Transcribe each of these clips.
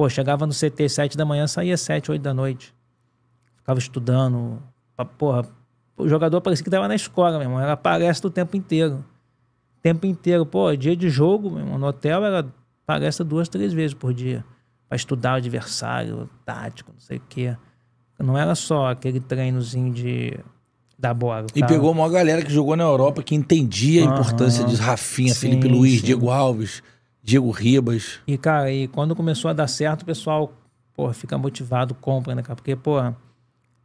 Pô, chegava no CT 7 da manhã, saía 7, 8 da noite. Ficava estudando. Porra, o jogador parecia que tava na escola, meu irmão. Era palestra o tempo inteiro. O tempo inteiro. Pô, dia de jogo, meu irmão, no hotel era palestra duas, três vezes por dia. Pra estudar o adversário, tático, não sei o quê. Não era só aquele treinozinho de da bola. E tá? pegou uma galera que jogou na Europa que entendia a importância de Rafinha, sim, Felipe Luiz, sim. Diego Alves. Diego Ribas. E, cara, e quando começou a dar certo, o pessoal, porra, fica motivado, compra, né, cara? Porque, porra,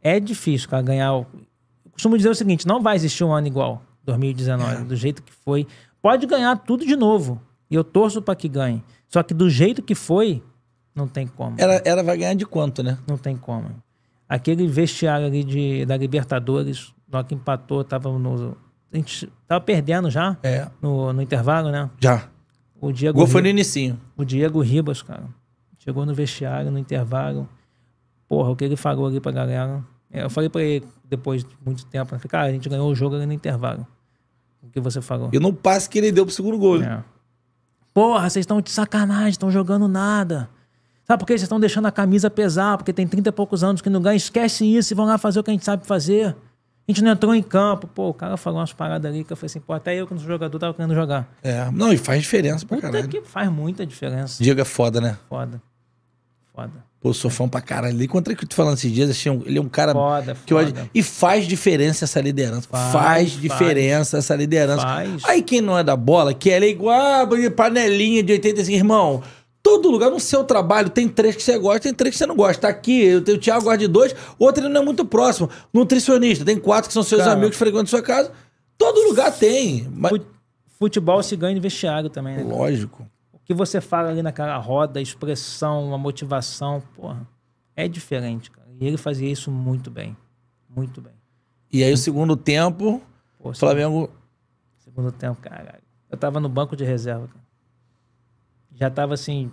é difícil, cara, ganhar. Eu costumo dizer o seguinte: não vai existir um ano igual, 2019, é. do jeito que foi. Pode ganhar tudo de novo. E eu torço para que ganhe. Só que do jeito que foi, não tem como. Ela, ela vai ganhar de quanto, né? Não tem como. Aquele vestiário ali de, da Libertadores, nós que empatou, tava no. A gente tava perdendo já? É. No, no intervalo, né? Já. O Diego gol foi no inicinho. O Diego Ribas, cara. Chegou no vestiário, no intervalo. Porra, o que ele falou ali pra galera? É, eu falei pra ele depois de muito tempo, né? cara, a gente ganhou o jogo ali no intervalo. O que você falou? E no passe que ele deu pro segundo gol, né? é. Porra, vocês estão de sacanagem, estão jogando nada. Sabe por que vocês estão deixando a camisa pesar? Porque tem 30 e poucos anos que não ganha, esquece isso e vão lá fazer o que a gente sabe fazer. A gente não entrou em campo, pô, o cara falou umas paradas ali que eu falei assim, pô, até eu, sou jogador, tava querendo jogar. É, não, e faz diferença pra Puta caralho. que faz muita diferença. Diego é foda, né? Foda. Foda. Pô, sou fã pra caralho. Ele encontrei que tu falando esses dias, achei ele é um cara foda, que foda. Eu, e faz diferença essa liderança. Faz, faz diferença essa liderança. Faz. Aí quem não é da bola, que é, ela é igual a panelinha de 85, irmão todo lugar, no seu trabalho, tem três que você gosta, tem três que você não gosta. Tá aqui, eu, o Thiago gosta de dois, outro ele não é muito próximo. Nutricionista, tem quatro que são seus Cara, amigos que frequentam sua casa. Todo lugar tem. Mas... Futebol se ganha no vestiário também, né? Lógico. O que você fala ali naquela roda, a expressão, a motivação, porra, é diferente, cara. E ele fazia isso muito bem. Muito bem. E aí, o segundo tempo, o Flamengo. Segundo tempo, caralho. Eu tava no banco de reserva, cara já tava assim.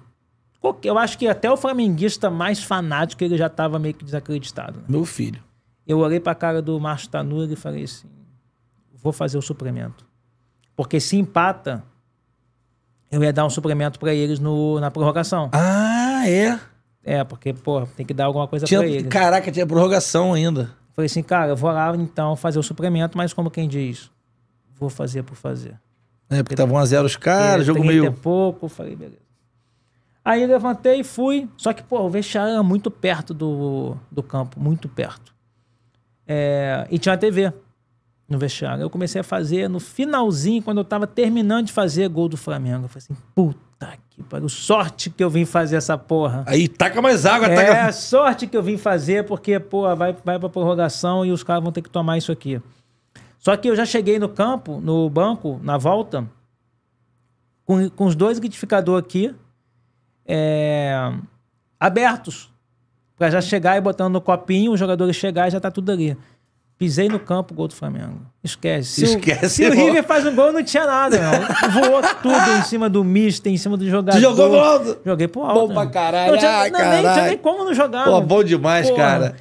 Eu acho que até o flamenguista mais fanático ele já tava meio que desacreditado. Né? Meu filho. Eu olhei pra cara do Márcio Tanura e falei assim: vou fazer o suplemento. Porque se empata, eu ia dar um suplemento para eles no, na prorrogação. Ah, é? É, porque, pô, tem que dar alguma coisa tinha, pra eles. Caraca, tinha prorrogação ainda. Falei assim, cara, eu vou lá então fazer o suplemento, mas como quem diz, vou fazer por fazer. Né? Porque estavam a zero os caras, jogo meio. pouco, falei, beleza. Aí levantei e fui. Só que, pô, o vestiário muito perto do, do campo, muito perto. É, e tinha uma TV no vestiário. Eu comecei a fazer no finalzinho, quando eu tava terminando de fazer gol do Flamengo. Eu falei assim, puta que pariu, sorte que eu vim fazer essa porra. Aí taca mais água, é, taca. É, sorte que eu vim fazer, porque, pô, vai, vai pra prorrogação e os caras vão ter que tomar isso aqui. Só que eu já cheguei no campo, no banco, na volta, com, com os dois liquidificadores aqui é, abertos. Pra já chegar e botando no copinho, os jogadores chegar e já tá tudo ali. Pisei no campo, gol do Flamengo. Esquece. Se Esquece. O, se o River faz um gol, não tinha nada, não. Voou tudo em cima do Mister, em cima do jogador. Tu jogou pro alto? Joguei pro alto. Bom né? pra caralho. Não tinha, ah, não, caralho. Nem, tinha nem como não jogar. Pô, bom demais, Porra. cara.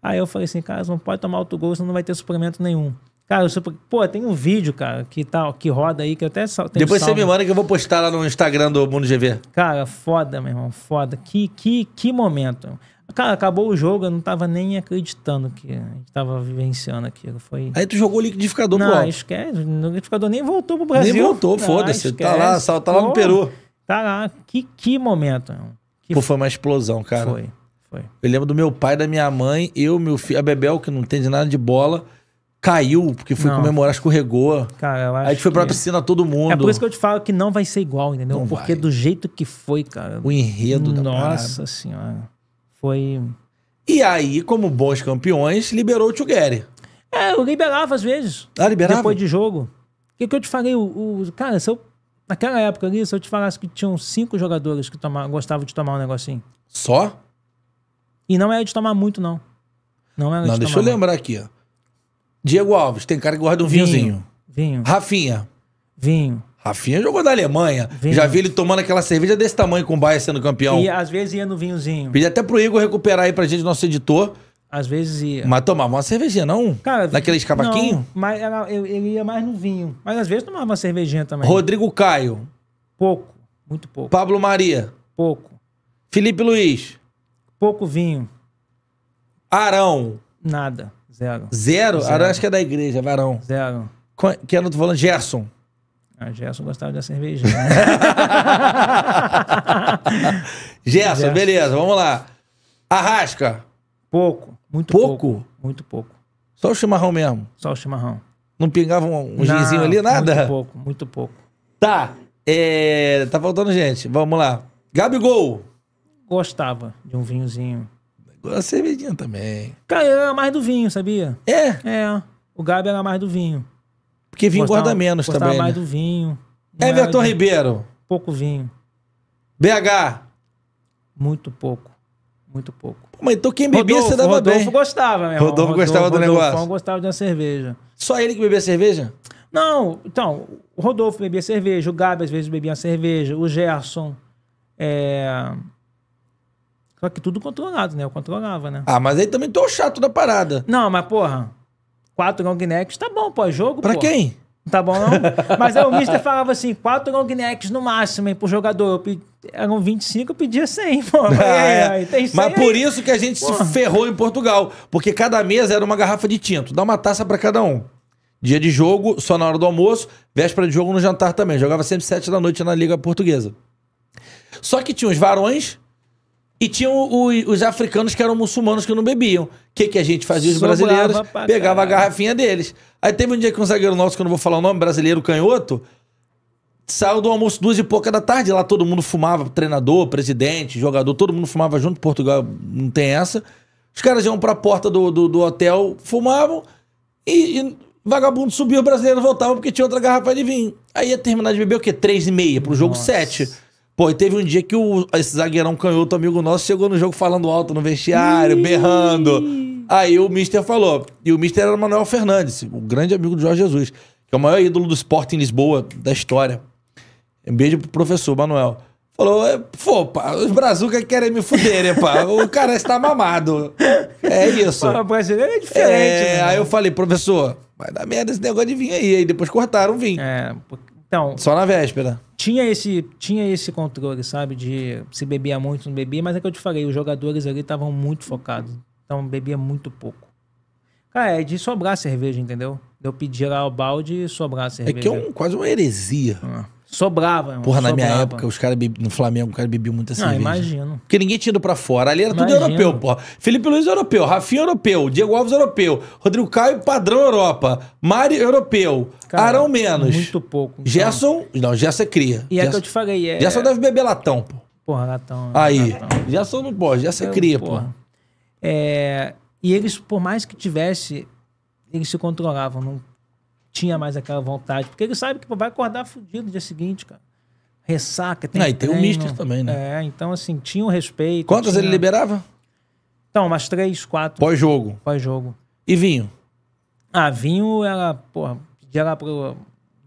Aí eu falei assim, cara, não pode tomar outro gol, senão não vai ter suplemento nenhum. Cara, eu sou pô, tem um vídeo, cara, que, tá, que roda aí, que eu até sal... Depois salvo. você me manda que eu vou postar lá no Instagram do Mundo GV. Cara, foda, meu irmão, foda. Que, que, que momento. Cara, acabou o jogo, eu não tava nem acreditando que a gente tava vivenciando aquilo. Foi... Aí tu jogou o liquidificador não, pro Não, esquece. O liquidificador nem voltou pro Brasil. Nem voltou, ah, foda-se. Tá lá, sal, tá lá no Peru. Tá lá. Que, que momento, meu que... Pô, foi uma explosão, cara. Foi, foi. Eu lembro do meu pai, da minha mãe, eu, meu filho, a Bebel, que não entende nada de bola caiu, porque foi não. comemorar, escorregou. Cara, eu acho Aí foi pra que... piscina todo mundo. É por isso que eu te falo que não vai ser igual, entendeu? Não porque vai. do jeito que foi, cara. O enredo da Nossa senhora. Foi. E aí, como bons campeões, liberou o Tugeri. É, eu liberava às vezes. Ah, liberava? Depois de jogo. O que, que eu te falei? O, o, cara, se eu, naquela época ali, se eu te falasse que tinham cinco jogadores que gostavam de tomar um negocinho. Só? E não era de tomar muito, não. Não era não, de deixa eu lembrar muito. aqui, ó. Diego Alves, tem cara que gosta de um vinho, vinhozinho. Vinho. Rafinha. Vinho. Rafinha jogou da Alemanha. Vinho. Já vi ele tomando aquela cerveja desse tamanho com o Bayern sendo campeão. E às vezes ia no vinhozinho. Pedi até pro Igor recuperar aí pra gente, nosso editor. Às vezes ia. Mas tomava uma cervejinha, não? Cara, daquele cavaquinhos? Mas eu, ele ia mais no vinho. Mas às vezes tomava uma cervejinha também. Rodrigo Caio. Pouco. Muito pouco. Pablo Maria. Pouco. Felipe Luiz. Pouco vinho. Arão. Nada. Zero. Zero? Zero. Acho que é da igreja, varão. Zero. quem ano é tô falando? Gerson. Ah, Gerson gostava de cerveja Né? Gerson, Gerson, beleza, vamos lá. Arrasca. Pouco. Muito pouco? pouco? Muito pouco. Só o chimarrão mesmo? Só o chimarrão. Não pingava um, um Não, gizinho ali, nada? Muito pouco, muito pouco. Tá. É, tá faltando gente. Vamos lá. Gabigol. Gostava de um vinhozinho. A cervejinha também. Cara, eu era mais do vinho, sabia? É? É. O Gabi era mais do vinho. Porque vinho gostava, engorda menos gostava também. mais né? do vinho. É, Everton Ribeiro. Pouco vinho. BH. Muito pouco. Muito pouco. Pô, mas então quem bebia Rodolfo, você dava Rodolfo bem. Rodolfo gostava, meu irmão. Rodolfo, gostava Rodolfo, do negócio. Rodolfo gostava de uma cerveja. Só ele que bebia cerveja? Não, então, o Rodolfo bebia cerveja, o Gabi às vezes bebia cerveja, o Gerson. É... Só que tudo controlado, né? Eu controlava, né? Ah, mas aí também tô chato da parada. Não, mas porra, quatro long necks tá bom pô, jogo Pra quem? tá bom, não? mas aí o Mister falava assim, quatro long necks no máximo, hein, pro jogador. Pedi... Eram 25, eu pedia 100, pô. Ah, é, é. Tem 100 mas aí. por isso que a gente porra. se ferrou em Portugal. Porque cada mesa era uma garrafa de tinto. Dá uma taça para cada um. Dia de jogo, só na hora do almoço, véspera de jogo no jantar também. Jogava sempre sete da noite na Liga Portuguesa. Só que tinha os varões e tinham os africanos que eram muçulmanos que não bebiam. O que, que a gente fazia? Os Sobrava brasileiros pegava a garrafinha deles. Aí teve um dia que um zagueiro nosso, que eu não vou falar o nome, brasileiro canhoto, saiu do almoço duas e pouca da tarde. Lá todo mundo fumava, treinador, presidente, jogador, todo mundo fumava junto. Portugal não tem essa. Os caras iam pra porta do, do, do hotel, fumavam e, e vagabundo subiu, o brasileiro voltava porque tinha outra garrafa de vinho. Aí ia terminar de beber o quê? Três e meia pro jogo Nossa. sete. Pô, e teve um dia que o, esse zagueirão canhoto amigo nosso chegou no jogo falando alto no vestiário, Iiii. berrando. Aí o mister falou. E o mister era o Manuel Fernandes, o grande amigo do Jorge Jesus, que é o maior ídolo do esporte em Lisboa, da história. Um beijo pro professor Manuel. Falou, é, pô, pá, os brazucas querem me fuder, né, pá? O cara está mamado. É isso. O brasileiro é diferente. É, né, aí eu falei, professor, vai dar merda esse negócio de vinho aí. Aí depois cortaram o vinho. É, então. Só na véspera. Tinha esse, tinha esse controle, sabe? De se bebia muito, não bebia, mas é que eu te falei, os jogadores ali estavam muito focados. Então bebia muito pouco. Cara, é de sobrar cerveja, entendeu? Eu pedir lá o balde e sobrar cerveja. É que é um, quase uma heresia. Ah. Sobrava, irmão. Porra, na minha época, os caras no Flamengo, o cara bebia muita cerveja. Ah, imagino. Porque ninguém tinha ido pra fora. Ali era tudo europeu, pô. Felipe Luiz europeu, Rafinha europeu, Diego Alves europeu, Rodrigo Caio padrão Europa, Mari europeu, cara, Arão menos. Muito pouco. Então. Gerson, não, Gerson é cria. E é Gerson, é que eu te falei. É... Gerson deve beber latão, pô. Porra, latão. Né? Aí. Latão. Gerson não pode, Gerson é cria, pô. porra. É... E eles, por mais que tivesse, eles se controlavam. Não tinha mais aquela vontade. Porque ele sabe que vai acordar fudido no dia seguinte, cara. Ressaca, tem. Ah, e tem o Mister também, né? É, então assim, tinha um respeito. Quantas tinha... ele liberava? Então, umas três, quatro. Pós-jogo. Pós-jogo. E vinho? Ah, vinho era, porra, pedia lá pro,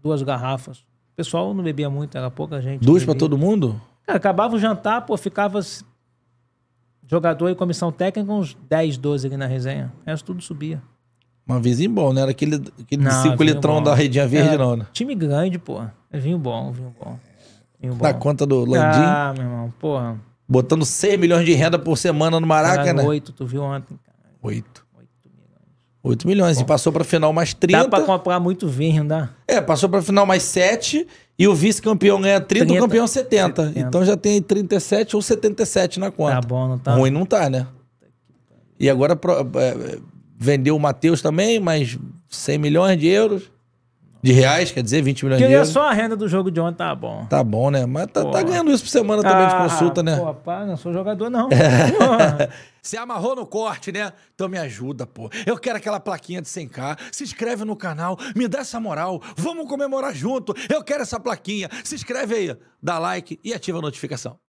duas garrafas. O pessoal não bebia muito, era pouca gente. Duas para todo mundo? Cara, acabava o jantar, pô, ficava jogador e comissão técnica uns 10, 12 ali na resenha. O resto tudo subia. Mas vizinho bom, né? era aquele, aquele não, 5 litrão da redinha verde, é, não, né? Time grande, pô. É vinho bom, vinho bom. Vinho bom. Na conta do Landim? Ah, meu irmão, porra. Botando 6 milhões de renda por semana no Maracanã. Né? 8, tu viu ontem, cara. 8. 8 milhões. 8 milhões. Bom, e passou pra final mais 30. Dá pra comprar muito vinho, dá? É, passou pra final mais 7 e o vice-campeão ganha 30, 30 o campeão 70. 70. Então já tem 37 ou 77 na conta. Tá bom, não tá? Ruim não tá, né? E agora é, é, vendeu o Matheus também, mas 100 milhões de euros. De reais, quer dizer, 20 milhões Queria de euros. só a renda do jogo de ontem, tá bom. Tá bom, né? Mas tá, tá ganhando isso por semana ah, também de ah, consulta, né? Pô, pá, não sou jogador, não. Você é. amarrou no corte, né? Então me ajuda, pô. Eu quero aquela plaquinha de 100k. Se inscreve no canal, me dá essa moral. Vamos comemorar junto. Eu quero essa plaquinha. Se inscreve aí, dá like e ativa a notificação.